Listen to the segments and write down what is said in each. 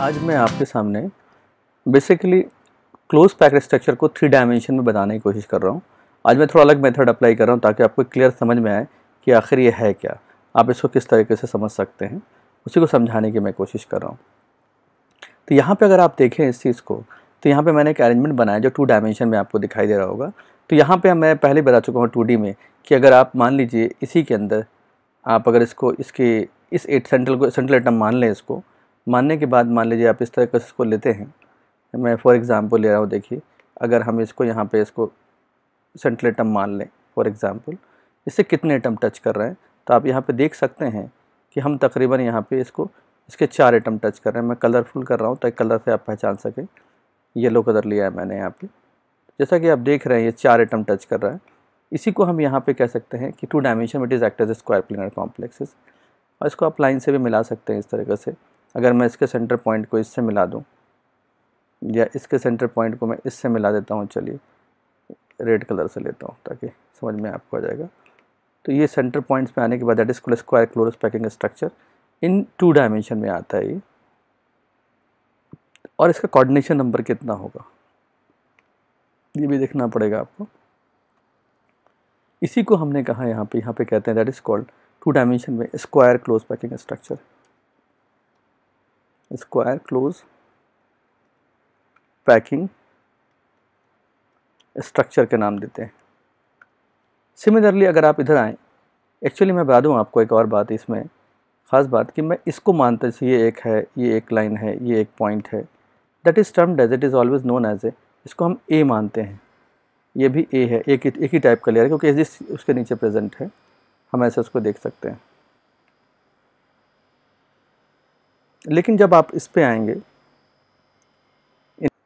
आज मैं आपके सामने बेसिकली क्लोज पैकेट स्ट्रक्चर को थ्री डायमेंशन में बताने की कोशिश कर रहा हूँ आज मैं थोड़ा अलग मेथड अप्लाई कर रहा हूँ ताकि आपको क्लियर समझ में आए कि आखिर ये है क्या आप इसको किस तरीके से समझ सकते हैं उसी को समझाने की मैं कोशिश कर रहा हूँ तो यहाँ पर अगर आप देखें इस चीज़ को तो यहाँ पर मैंने एक अरेंजमेंट बनाया जो टू डायमेंशन में आपको दिखाई दे रहा होगा तो यहाँ पर मैं पहले बता चुका हूँ टू में कि अगर आप मान लीजिए इसी के अंदर आप अगर इसको इसके इस एट सेंट्रल को सेंट्रल एटम मान लें इसको मानने के बाद मान लीजिए आप इस तरह का इसको लेते हैं मैं फॉर एग्ज़ाम्पल ले रहा हूँ देखिए अगर हम इसको यहाँ पे इसको सेंट्रल मान लें फॉर एग्ज़ाम्पल इससे कितने एटम टच कर रहे हैं तो आप यहाँ पे देख सकते हैं कि हम तकरीबन यहाँ पे इसको इसके चार एटम टच कर रहे हैं मैं कलरफुल कर रहा हूँ ताकि कलर से आप पहचान सकें येलो कलर लिया है मैंने यहाँ पर जैसा कि आप देख रहे हैं ये चार एटम टच कर रहा है इसी को हम यहाँ पर कह सकते हैं कि two dimension it is act as square planar complexes और इसको आप लाइन से भी मिला सकते हैं इस तरीके से अगर मैं इसके सेंटर पॉइंट को इससे मिला दूं या इसके सेंटर पॉइंट को मैं इससे मिला देता हूँ चलिए रेड कलर से लेता हूँ ताकि समझ में आपको आ जाएगा तो ये सेंटर पॉइंट्स में आने के बाद that is square closest packing structure in two dimension में आता है ये और इसका कोऑर्डिनेशन नंबर कितना होगा ये भी देखना पड़ेगा आपको इसी को हमने कहा यहाँ पे यहाँ पे कहते हैं that is called two dimension में square close packing structure square close packing structure के नाम देते हैं सिमिलरली अगर आप इधर आएँ एक्चुअली मैं बता दूँ आपको एक और बात इसमें ख़ास बात कि मैं इसको मानता हूँ ये एक है ये एक लाइन है ये एक पॉइंट है that is term as it is always known as A इसको हम ए मानते हैं ये भी ए है एक ही एक ही टाइप का लेयर है क्योंकि एज उसके नीचे प्रेजेंट है हम ऐसे उसको देख सकते हैं लेकिन जब आप इस पर आएंगे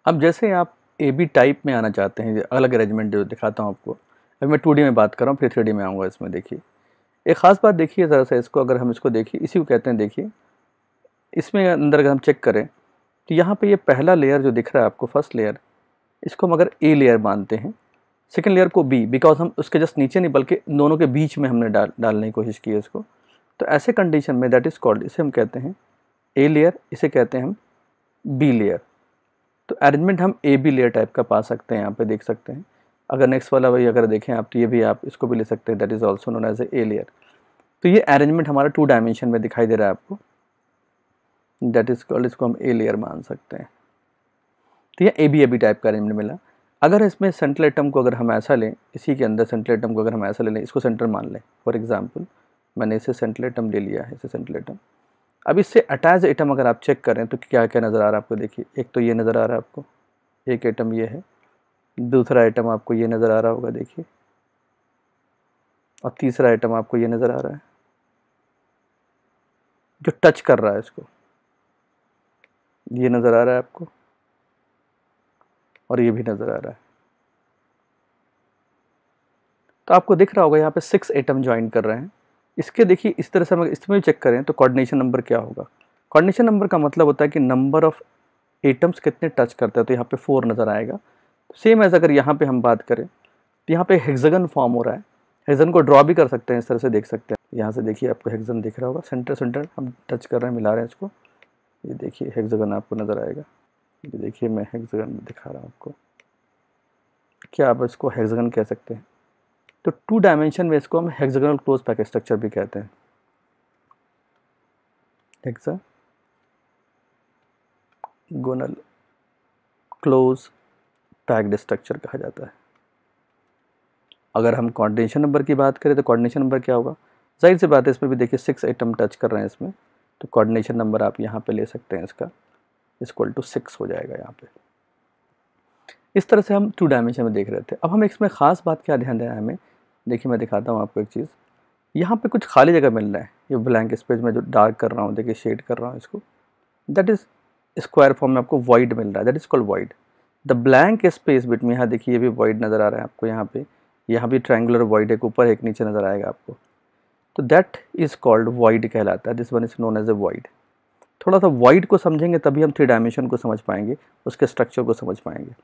अब जैसे आप ए बी टाइप में आना चाहते हैं अलग अरेंजमेंट जो दिखाता हूँ आपको अभी मैं टू में बात कर रहा हूँ फिर थ्री में आऊँगा इसमें देखिए एक ख़ास बात देखिए ज़रा सा इसको अगर हम इसको देखिए इसी को कहते हैं देखिए इसमें अंदर अगर हम चेक करें तो यहाँ पे ये पहला लेयर जो दिख रहा है आपको फर्स्ट लेयर इसको हम अगर ए लेयर मानते हैं सेकेंड लेयर को बी बिकॉज हम उसके जस्ट नीचे नहीं बल्कि दोनों के बीच में हमने डाल डालने की कोशिश की है इसको तो ऐसे कंडीशन में दैट इज़ कॉल्ड इसे हम कहते हैं ए लेयर इसे कहते हैं हम बी लेयर तो अरेंजमेंट हम ए बी लेयर टाइप का पा सकते हैं यहाँ पे देख सकते हैं अगर नेक्स्ट वाला वही अगर देखें आप तो ये भी आप इसको भी ले सकते हैं that is also known as A layer तो ये अरेंजमेंट हमारा टू डायमेंशन में दिखाई दे रहा है आपको दैट इज़ कॉल्ड इसको हम ए लेयर मान सकते हैं तो ये A B A B type का अरेंजमेंट मिला अगर इसमें सेंट्रल एटम को अगर हम ऐसा लें इसी के अंदर सेंट्रल एटम को अगर हम ऐसा ले लें इसको सेंटर मान लें फॉर एग्जाम्पल मैंने इसे सेंट्रल एटम ले लिया है इसे सेंट्रल एटम अब इससे अटैच आइटम अगर आप चेक करें तो क्या क्या नज़र आ रहा है आपको देखिए एक तो ये नज़र आ रहा है आपको एक आइटम ये है दूसरा आइटम आपको ये नज़र आ रहा होगा देखिए और तीसरा आइटम आपको ये नज़र आ रहा है जो टच कर रहा है इसको ये नज़र आ रहा है आपको और ये भी नज़र आ रहा है तो आपको दिख रहा होगा यहाँ पे सिक्स एटम ज्वाइन कर रहे हैं इसके देखिए इस तरह से हम इसमें चेक करें तो कोऑर्डिनेशन नंबर क्या होगा कोऑर्डिनेशन नंबर का मतलब होता है कि नंबर ऑफ एटम्स कितने टच करते हैं तो यहाँ पे फोर नज़र आएगा सेम एज अगर यहाँ पे हम बात करें तो यहाँ पे हेक्सागन फॉर्म हो रहा है हेक्सागन को ड्रॉ भी कर सकते हैं इस तरह से देख सकते हैं यहाँ से देखिए आपको हेक्सागन दिख रहा होगा सेंटर सेंटर हम टच कर रहे हैं मिला रहे हैं इसको ये देखिए हेक्सागन आपको नज़र आएगा ये देखिए मैं हेक्सागन दिखा रहा हूँ आपको क्या आप इसको हेक्सागन कह सकते हैं तो टू डायमेंशन में इसको हम हेक्सागोनल क्लोज पैक स्ट्रक्चर भी कहते हैं हेक्सागोनल क्लोज पैक्ड स्ट्रक्चर कहा जाता है अगर हम कॉर्डिनेशन नंबर की बात करें तो कॉर्डिनेशन नंबर क्या होगा जाहिर सी बात है इसमें भी देखिए सिक्स आइटम टच कर रहे हैं इसमें तो कॉर्डिनेशन नंबर आप यहाँ पे ले सकते हैं इसका इसक्वल टू सिक्स हो जाएगा यहाँ पे इस तरह से हम टू डायमेंशन में देख रहे थे अब हम इसमें ख़ास बात क्या ध्यान देना है हमें देखिए मैं दिखाता हूँ आपको एक चीज़ यहाँ पे कुछ खाली जगह मिल रहा है ये ब्लैंक स्पेस में जो डार्क कर रहा हूँ देखिए शेड कर रहा हूँ इसको दैट इज़ स्क्वायर फॉर्म में आपको वाइड मिल रहा है that is called void the blank space bit में यहाँ देखिए ये भी वाइड नज़र आ रहा है आपको यहाँ पे यहाँ भी ट्रैंगुलर वाइड एक ऊपर एक नीचे नज़र आएगा आपको तो दैट इज़ कॉल्ड वाइड कहलाता है this one is known as a void थोड़ा सा वाइड को समझेंगे तभी हम थ्री डायमेंशन को समझ पाएंगे उसके स्ट्रक्चर को समझ पाएंगे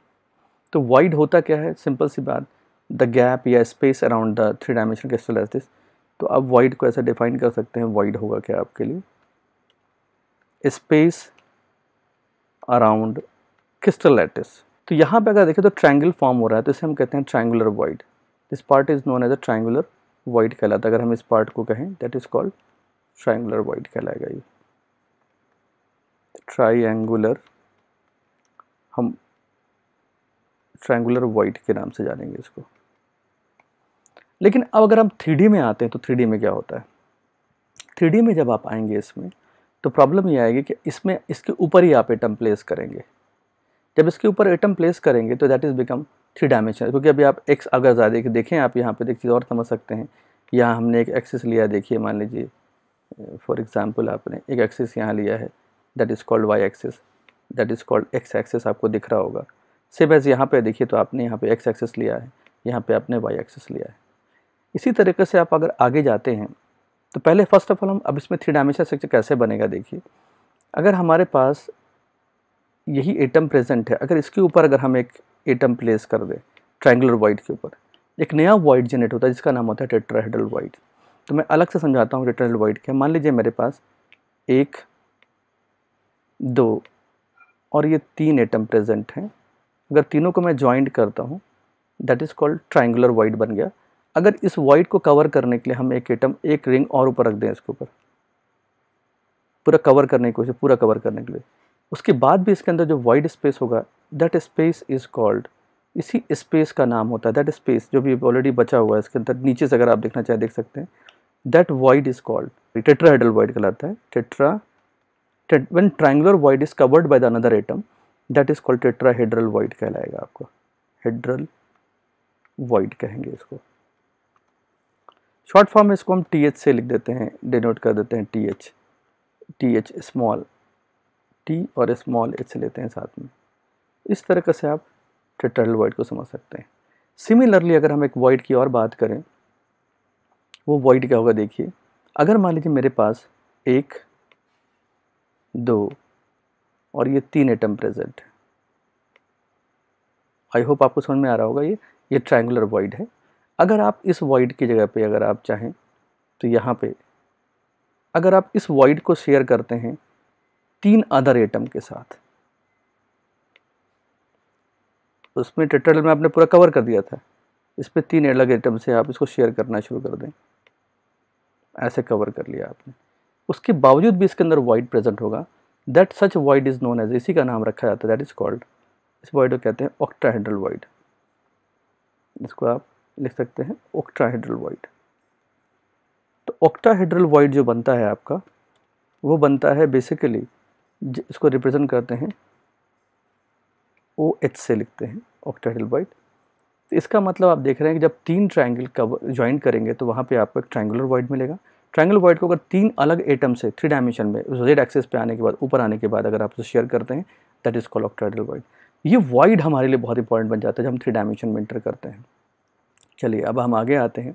तो वाइड होता क्या है सिंपल सी बात द गैप या space around the three dimension crystal as this तो आप वाइड को ऐसा डिफाइन कर सकते हैं वाइड होगा क्या आपके लिए स्पेस अराउंड क्रिस्टल लैटिस तो यहाँ पे अगर देखें तो ट्रायंगल फॉर्म हो रहा है तो इसे हम कहते हैं triangular void this part is known as a triangular void कहलाता है अगर हम इस पार्ट को कहें that is called triangular void कहलाएगा ये ट्रायंगुलर हम ट्रायंगुलर वाइड के नाम से जानेंगे इसको लेकिन अब अगर हम थ्री में आते हैं तो थ्री में क्या होता है थ्री में जब आप आएंगे इसमें तो प्रॉब्लम ये आएगी कि इसमें इसके ऊपर ही आप एटम प्लेस करेंगे जब इसके ऊपर एटम प्लेस करेंगे तो that is become three dimensional क्योंकि अभी आप एक्स अगर ज़्यादा देखें, देखें आप यहाँ पे एक चीज़ और समझ सकते हैं यहाँ हमने एक एक्सिस लिया देखिए मान लीजिए फॉर एग्ज़ाम्पल आपने एक एक्सिस यहाँ लिया है that is called Y axis that is called X axis आपको दिख रहा होगा सिर्फ एज़ यहाँ पर देखिए तो आपने यहाँ पर एक्स एक्सिस लिया है यहाँ पर आपने वाई एक्सिस लिया है इसी तरीके से आप अगर आगे जाते हैं तो पहले फर्स्ट ऑफ ऑल हम अब इसमें थ्री डायमेंशनल स्ट्रक्चर कैसे बनेगा देखिए अगर हमारे पास यही एटम प्रेजेंट है अगर इसके ऊपर अगर हम एक एटम प्लेस कर दें ट्रायंगुलर वाइड के ऊपर एक नया वाइड जनरेट होता है जिसका नाम होता है टेट्राहेड्रल वाइड तो मैं अलग से समझाता हूँ टेट्राहेड्रल वाइड क्या मान लीजिए मेरे पास एक दो और ये तीन एटम प्रेजेंट हैं अगर तीनों को मैं ज्वाइंट करता हूँ that is called triangular void बन गया अगर इस वाइट को कवर करने के लिए हम एक एटम एक रिंग और ऊपर रख दें इसके ऊपर पूरा कवर करने की कोशिश पूरा कवर करने के लिए उसके बाद भी इसके अंदर जो वाइड स्पेस होगा दैट स्पेस इज़ कॉल्ड इसी स्पेस का नाम होता है दैट स्पेस जो भी ऑलरेडी बचा हुआ है इसके अंदर नीचे से अगर आप देखना चाहें देख सकते हैं that void is called hedral void कहलाता है tetra triangular triangular is covered by the another atom that is called tetrahedral void कहलाएगा आपको हेड्रल वाइट कहेंगे इसको शॉर्ट फॉर्म में इसको हम टी एच से लिख देते हैं डिनोट कर देते हैं T H T H small T और स्मॉल एच लेते हैं साथ में इस तरह से आप टेट्रल वर्ड को समझ सकते हैं सिमिलरली अगर हम एक वर्ड की और बात करें वो वर्ड क्या होगा देखिए अगर मान लीजिए मेरे पास एक दो और ये तीन एटम प्रेजेंट आई होप आपको समझ में आ रहा होगा ये ये ट्राइंगुलर वर्ड है अगर आप इस वॉइड की जगह पे अगर आप चाहें तो यहाँ पे अगर आप इस वॉइड को शेयर करते हैं तीन अदर एटम के साथ तो उसमें टेट्राडल में आपने पूरा कवर कर दिया था इस पर तीन अलग एटम से आप इसको शेयर करना शुरू कर दें ऐसे कवर कर लिया आपने उसके बावजूद भी इसके अंदर वाइड प्रेजेंट होगा that such void is known as इसी का नाम रखा जाता है दैट इज़ कॉल्ड इस वाइड को कहते हैं ऑक्ट्राहेड्रल वाइड इसको आप लिख सकते हैं ऑक्ट्राहीड्रल वाइड तो ऑक्टाहेड्रल वाइड जो बनता है आपका वो बनता है बेसिकली इसको रिप्रेजेंट करते हैं ओ एच से लिखते हैं ऑक्टाहेड्रल वाइड तो इसका मतलब आप देख रहे हैं कि जब तीन ट्राइंगल कवर ज्वाइन करेंगे तो वहाँ पर आपको एक ट्राइंगुलर वाइड मिलेगा ट्राइंगल वाइड को अगर तीन अलग एटम से थ्री डायमेंशन में जेड एक्सेस पे आने के बाद ऊपर आने के बाद अगर आप उसे शेयर करते हैं that is call octahedral void ये वाइड हमारे लिए बहुत इंपॉर्टेंट बन जाता है जब हम थ्री डायमेंशन में इंटर करते हैं चलिए अब हम आगे आते हैं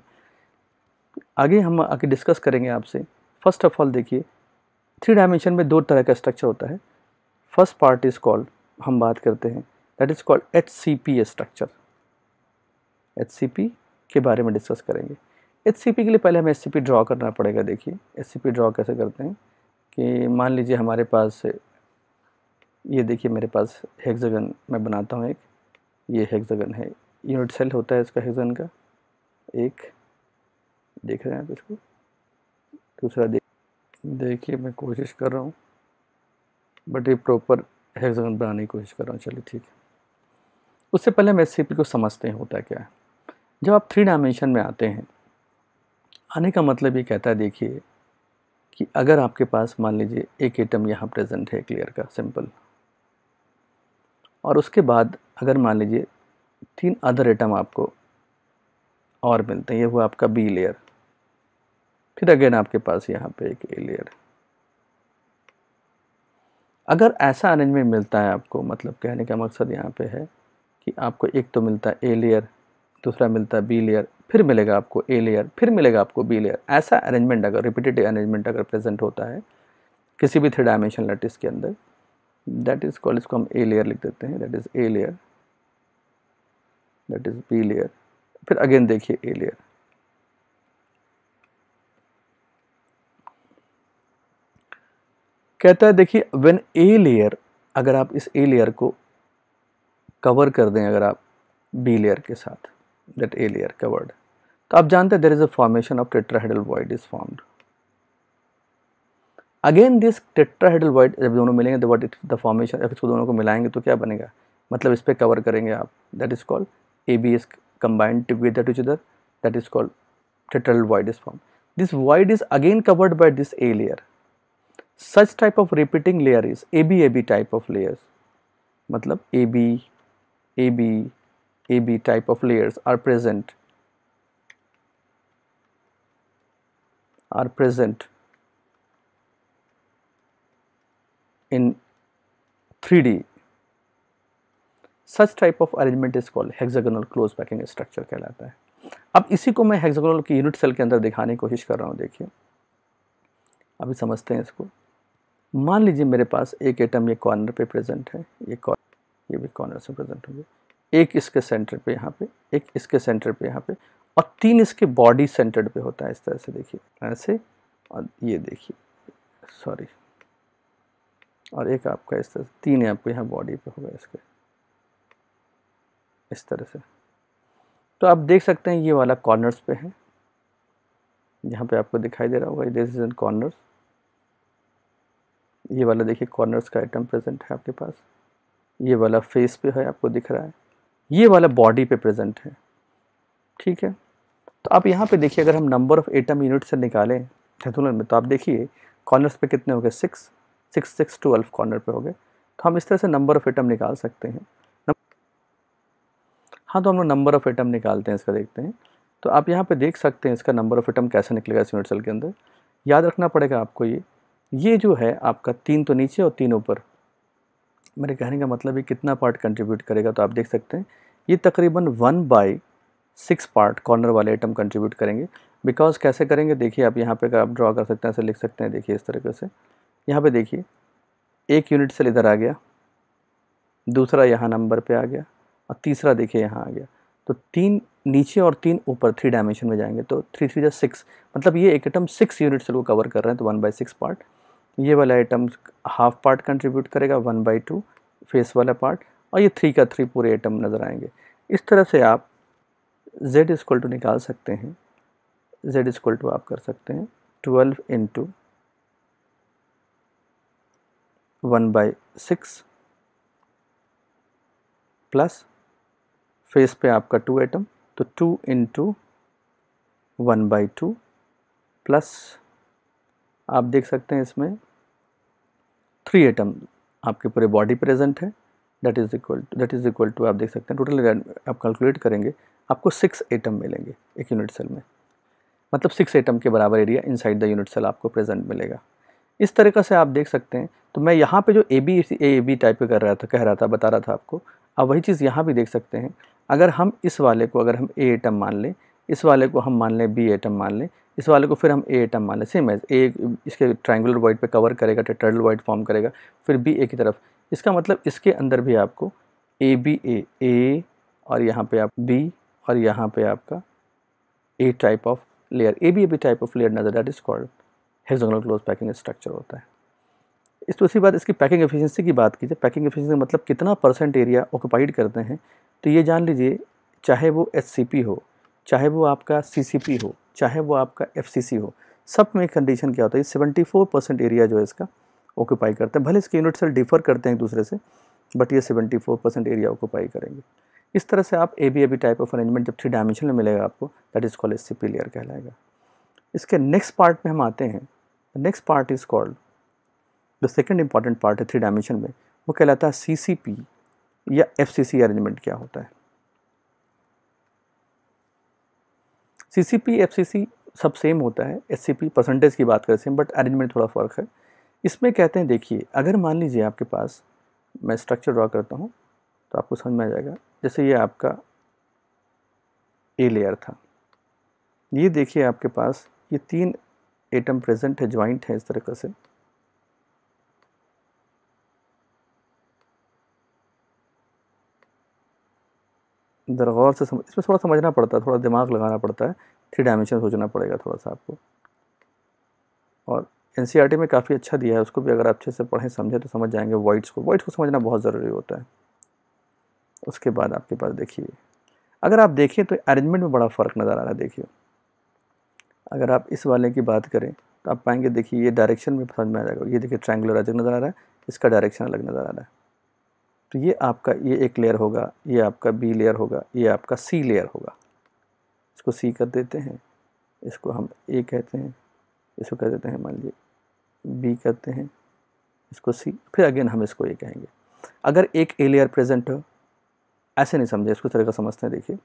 आगे हम आगे डिस्कस करेंगे आपसे फर्स्ट ऑफ ऑल देखिए थ्री डायमेंशन में दो तरह का स्ट्रक्चर होता है फर्स्ट पार्ट इज़ कॉल्ड हम बात करते हैं that is called H C P structure H C P के बारे में डिस्कस करेंगे एच सी पी के लिए पहले हमें एच सी पी ड्रॉ करना पड़ेगा देखिए एच सी पी ड्रॉ कैसे करते हैं कि मान लीजिए हमारे पास ये देखिए मेरे पास हेक्सागन मैं बनाता हूँ एक ये हेक्सागन है यूनिट सेल होता है इसका हेक्सागन का एक देख रहे हैं आप इसको दूसरा देख देखिए मैं कोशिश कर रहा हूँ बट ये प्रॉपर हेक्सागन बनाने की कोशिश कर रहा हूँ चलिए ठीक है उससे पहले हम एस को समझते हैं होता क्या है जब आप थ्री डायमेंशन में आते हैं आने का मतलब ये कहता है देखिए कि अगर आपके पास मान लीजिए एक एटम यहाँ प्रेजेंट है क्लियर का सिंपल और उसके बाद अगर मान लीजिए तीन अदर एटम आपको और मिलते हैं ये हुआ आपका बी लेयर फिर अगेन आपके पास यहाँ पे एक ए लेयर अगर ऐसा अरेंजमेंट मिलता है आपको मतलब कहने का मकसद यहाँ पे है कि आपको एक तो मिलता है ए लेयर दूसरा मिलता है बी लेयर फिर मिलेगा आपको ए लेयर फिर मिलेगा आपको बी लेयर ऐसा अरेंजमेंट अगर रिपीटेटिव अरेंजमेंट अगर प्रेजेंट होता है किसी भी थ्री डायमेंशन लटिस के अंदर दैट इज़ कॉल इसको हम ए लेयर लिख देते हैं that is A layer that is B layer फिर अगेन देखिए ए लेयर कहता है देखिए व्हेन ए लेयर अगर आप इस ए लेयर को कवर कर दें अगर आप बी लेयर के साथ दैट ए लेयर कवर्ड तो आप जानते हैं there is a formation of tetrahedral void is formed again this tetrahedral void जब दोनों मिलेंगे तो वट इट द फॉर्मेशन जब इसको दोनों को मिलाएंगे तो क्या बनेगा मतलब इस पर कवर करेंगे आप that is called A B S combined together to each other that is called tetral void is formed. This void is again covered by this A layer. Such type of repeating layer is ABAB type of layers. Matlab AB, AB, AB type of layers are present are present in 3D such type of arrangement is called hexagonal close packing structure कहलाता है अब इसी को मैं hexagonal की unit cell के अंदर दिखाने की कोशिश कर रहा हूँ देखिए अभी समझते हैं इसको मान लीजिए मेरे पास एक एटम ये कॉर्नर पे प्रेजेंट है ये कॉर्नर ये भी कॉर्नर से प्रेजेंट होंगे एक इसके सेंटर पे यहाँ पे एक इसके सेंटर पे यहाँ पे और तीन इसके बॉडी सेंटर्ड पे होता है इस तरह से देखिए ऐसे और ये देखिए सॉरी और एक आपका इस तरह से तीन आपको यहाँ बॉडी पे होगा इसके इस तरह से तो आप देख सकते हैं ये वाला कॉर्नर्स पे है यहाँ पे आपको दिखाई दे रहा होगा दिस इज इन कॉर्नर्स ये वाला देखिए कॉर्नर्स का आइटम प्रेजेंट है आपके पास ये वाला फेस पे है आपको दिख रहा है ये वाला बॉडी पे प्रेजेंट है ठीक है तो आप यहाँ पे देखिए अगर हम नंबर ऑफ एटम यूनिट से निकालें धतुलन में तो आप देखिए कॉर्नर्स पे कितने हो गए six six six twelve corner पे हो गए तो हम इस तरह से नंबर ऑफ एटम निकाल सकते हैं हाँ तो हम लोग नंबर ऑफ़ एटम निकालते हैं इसका देखते हैं तो आप यहाँ पे देख सकते हैं इसका नंबर ऑफ़ एटम कैसे निकलेगा इस यूनिट सेल के अंदर याद रखना पड़ेगा आपको ये ये जो है आपका तीन तो नीचे और तीन ऊपर मेरे कहने का मतलब ये कितना पार्ट कंट्रीब्यूट करेगा तो आप देख सकते हैं ये तकरीबन one by six part corner वाले आइटम कंट्रीब्यूट करेंगे बिकॉज कैसे करेंगे देखिए आप यहाँ पे आप ड्रॉ कर सकते हैं ऐसे लिख सकते हैं देखिए इस तरीके से यहाँ पे देखिए एक यूनिट सेल इधर आ गया दूसरा यहाँ नंबर पे आ गया और तीसरा देखिए यहाँ आ गया तो तीन नीचे और तीन ऊपर थ्री डायमेंशन में जाएंगे तो थ्री थ्री या सिक्स मतलब ये एक आइटम सिक्स यूनिट सेल को कवर कर रहे हैं तो वन बाई सिक्स पार्ट ये वाला आइटम हाफ पार्ट कंट्रीब्यूट करेगा वन बाई टू फेस वाला पार्ट और ये थ्री का थ्री पूरे आइटम नज़र आएंगे इस तरह से आप जेड इसक्वल टू निकाल सकते हैं जेड इसक्वल टू आप कर सकते हैं twelve two one by six plus face पे आपका टू एटम तो two into one by two plus आप देख सकते हैं इसमें थ्री एटम आपके पूरे बॉडी प्रेजेंट है that is equal to that is equal to आप देख सकते हैं टोटल आप कैलकुलेट करेंगे आपको सिक्स एटम मिलेंगे एक यूनिट सेल में मतलब सिक्स एटम के बराबर area inside the unit cell आपको प्रेजेंट मिलेगा इस तरीके से आप देख सकते हैं तो मैं यहाँ पे जो A B A B type का कर रहा था कह रहा था बता रहा था आपको अब वही चीज़ यहाँ भी देख सकते हैं अगर हम इस वाले को अगर हम ए एटम मान लें इस वाले को हम मान लें बी एटम मान लें इस वाले को फिर हम ए एटम मान लें सेम एज ए इसके ट्राइंगुलर वाइड पे कवर करेगा टेट्राइडल वाइड फॉर्म करेगा फिर बी ए की तरफ इसका मतलब इसके अंदर भी आपको ए बी ए ए और यहाँ पे आप बी और यहाँ पे आपका A type of layer A B A B type of layer नजर that is called hexagonal close packing structure होता है इस दूसरी तो बात इसकी पैकिंग एफिशिएंसी की बात कीजिए पैकिंग एफिशिएंसी मतलब कितना परसेंट एरिया ऑक्यूपाइड करते हैं तो ये जान लीजिए चाहे वो एस हो चाहे वो आपका सी हो चाहे वो आपका एफ हो सब में कंडीशन क्या होता है सेवेंटी फोर परसेंट एरिया जो है इसका ऑक्यूपाई करते हैं भले इसके यूनिट सेल डिफर करते हैं एक दूसरे से बट ये seventy four percent area occupy करेंगे इस तरह से आप A B A B type of arrangement जब थ्री डायमेंशन में मिलेगा आपको that is called S C P layer कहलाएगा इसके नेक्स्ट पार्ट में हम आते हैं नेक्स्ट पार्ट इज़ कॉल्ड जो सेकेंड इंपॉर्टेंट पार्ट है थ्री डायमेंशन में वो कहलाता है सी या एफ अरेंजमेंट क्या होता है सी सी पी एफ सी सी सब सेम होता है एस सी पी परसेंटेज की बात करें सेम बट अरेंजमेंट थोड़ा फ़र्क है इसमें कहते हैं देखिए अगर मान लीजिए आपके पास मैं स्ट्रक्चर ड्रा करता हूँ तो आपको समझ में आ जाएगा जैसे ये आपका ए लेयर था ये देखिए आपके पास ये तीन एटम प्रेजेंट है ज्वाइंट है इस तरीके से दरगौर से समझ इसमें थोड़ा समझना पड़ता है थोड़ा दिमाग लगाना पड़ता है थ्री डायमेंशन सोचना पड़ेगा थोड़ा सा आपको और एन e में काफ़ी अच्छा दिया है उसको भी अगर अच्छे से पढ़ें समझें तो समझ जाएंगे वाइट्स को वाइट्स को समझना बहुत ज़रूरी होता है उसके बाद आपके पास देखिए अगर आप देखें तो अरेंजमेंट में बड़ा फ़र्क नज़र आ रहा है देखिए अगर आप इस वाले की बात करें तो आप पाएंगे देखिए ये डायरेक्शन में समझ में आ जाएगा ये देखिए ट्रैंगुलर अलग नज़र आ रहा है इसका डायरेक्शन अलग नज़र आ रहा है तो ये आपका ये एक लेयर होगा ये आपका बी लेयर होगा ये आपका सी लेयर होगा इसको सी कर देते हैं इसको हम ए कहते हैं इसको कह देते हैं मान लीजिए बी करते हैं इसको सी फिर अगेन हम इसको ये कहेंगे अगर एक ए लेयर प्रेजेंट हो ऐसे नहीं समझे इसको तरह का समझते हैं देखिए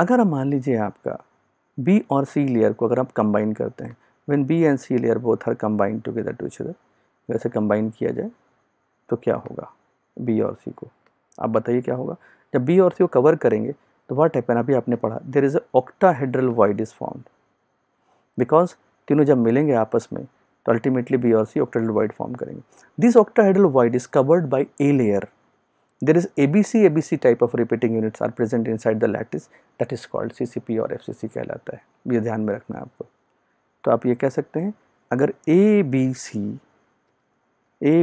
अगर हम मान लीजिए आपका बी और सी लेयर को अगर आप कंबाइन करते हैं when B and C layer both are combine together to other वैसे कंबाइन किया जाए तो क्या होगा बी और सी को आप बताइए क्या होगा जब बी और सी को कवर करेंगे तो वाट हैपन अभी आपने पढ़ा there is a octahedral void is form because तीनों जब मिलेंगे आपस में तो अल्टीमेटली बी और सी ऑक्टाहेड्रल वाइड फॉर्म करेंगे this octahedral void is covered by A layer C type of repeating units are present inside the lattice that is called C C P और F C C कहलाता है ये ध्यान में रखना है आपको तो आप ये कह सकते हैं अगर A A B C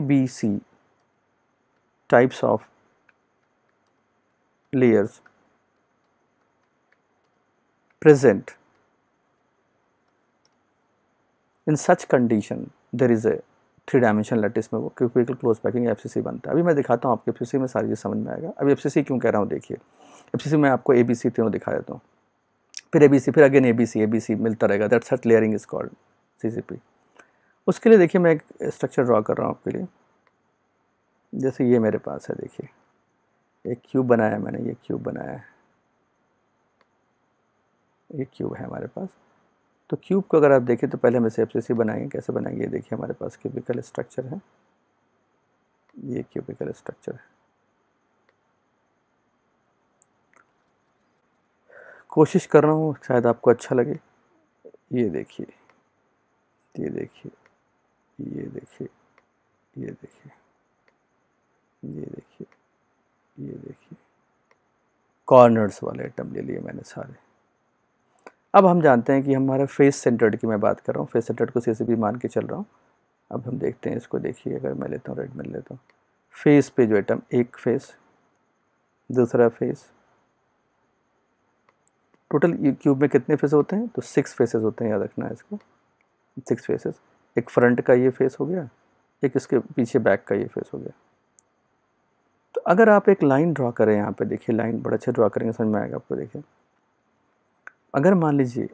B C types of layers present in such condition there is a three dimension lattice में वो क्योंकि बिल्कुल क्लोज पैकिंग एफ बनता है अभी मैं दिखाता हूँ आपके एफ में सारी चीज़ समझ में आएगा अभी एफ क्यों कह रहा हूँ देखिए एफ सी मैं आपको ए बी सी तीनों दिखा देता हूँ फिर ए बी सी फिर again A B C A B C मिलता रहेगा that such layering is called C C P उसके लिए देखिए मैं एक स्ट्रक्चर ड्रा कर रहा हूँ आपके लिए जैसे ये मेरे पास है देखिए एक क्यूब बनाया मैंने ये क्यूब बनाया है ये क्यूब है हमारे पास तो क्यूब को अगर आप देखें तो पहले हम इसे एफ बनाएंगे कैसे बनाएंगे ये देखिए हमारे पास क्यूबिकल स्ट्रक्चर है ये क्यूबिकल स्ट्रक्चर है कोशिश कर रहा हूँ शायद आपको अच्छा लगे ये देखिए ये देखिए ये देखिए ये देखिए ये देखिए ये देखिए कॉर्नर्स वाले आइटम ले लिए मैंने सारे अब हम जानते हैं कि हमारा फेस सेंटर्ड की मैं बात कर रहा हूँ फेस सेंटर्ड को सी भी मान के चल रहा हूँ अब हम देखते हैं इसको देखिए अगर मैं लेता हूँ रेड मिल लेता हूँ फेस पे जो आइटम एक फेस दूसरा फेस टोटल क्यूब में कितने फेस होते हैं तो सिक्स फेसेस होते हैं याद रखना है इसको सिक्स फेसेस एक फ्रंट का ये फेस हो गया एक इसके पीछे बैक का ये फेस हो गया अगर आप एक लाइन ड्रा करें यहाँ पे देखिए लाइन बड़ा अच्छा ड्रा करेंगे समझ में आएगा आपको देखिए अगर मान लीजिए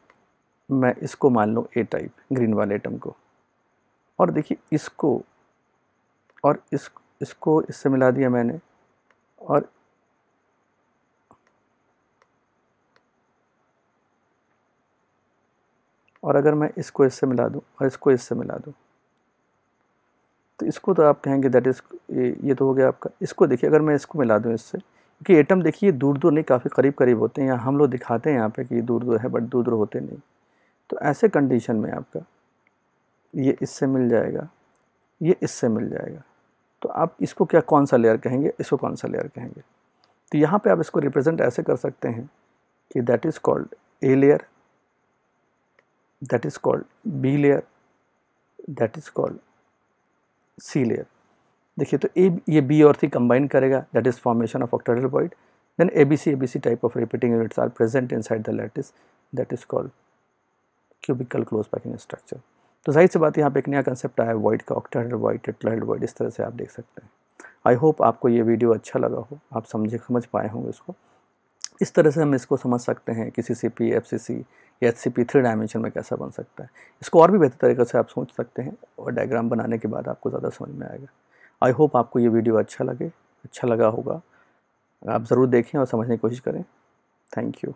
मैं इसको मान लूँ ए टाइप ग्रीन वाले आइटम को और देखिए इसको और इस इसको इससे मिला दिया मैंने और और अगर मैं इसको इससे मिला दूँ और इसको इससे मिला दूँ तो इसको तो आप कहेंगे दैट इज़ ये तो हो गया आपका इसको देखिए अगर मैं इसको मिला दूँ इससे क्योंकि एटम देखिए दूर दूर नहीं काफ़ी करीब करीब होते हैं यहाँ हम लोग दिखाते हैं यहाँ पे कि दूर दूर है बट दूर दूर होते नहीं तो ऐसे कंडीशन में आपका ये इससे मिल जाएगा ये इससे मिल जाएगा तो आप इसको क्या कौन सा लेयर कहेंगे इसको कौन सा लेयर कहेंगे तो यहाँ पे आप इसको रिप्रेजेंट ऐसे कर सकते हैं कि that is called A layer that is called B layer that is called C layer देखिए तो ए ये बी और सी कंबाइन करेगा that is formation of octahedral void then ABC ABC type of repeating units are present inside the lattice that is called cubical close packing structure तो जाहिर सी बात यहाँ पे एक नया कंसेप्ट आया वॉइड का ऑक्टाइड वॉइड टेट्राइड वॉइड इस तरह से आप देख सकते हैं आई होप आपको ये वीडियो अच्छा लगा हो आप समझे समझ पाए होंगे इसको इस तरह से हम इसको समझ सकते हैं किसी C P F C C H C P three dimension में कैसा बन सकता है इसको और भी बेहतर तरीके से आप सोच सकते हैं और डायग्राम बनाने के बाद आपको ज़्यादा समझ में आएगा आई होप आपको ये वीडियो अच्छा लगे अच्छा लगा होगा आप ज़रूर देखें और समझने की कोशिश करें थैंक यू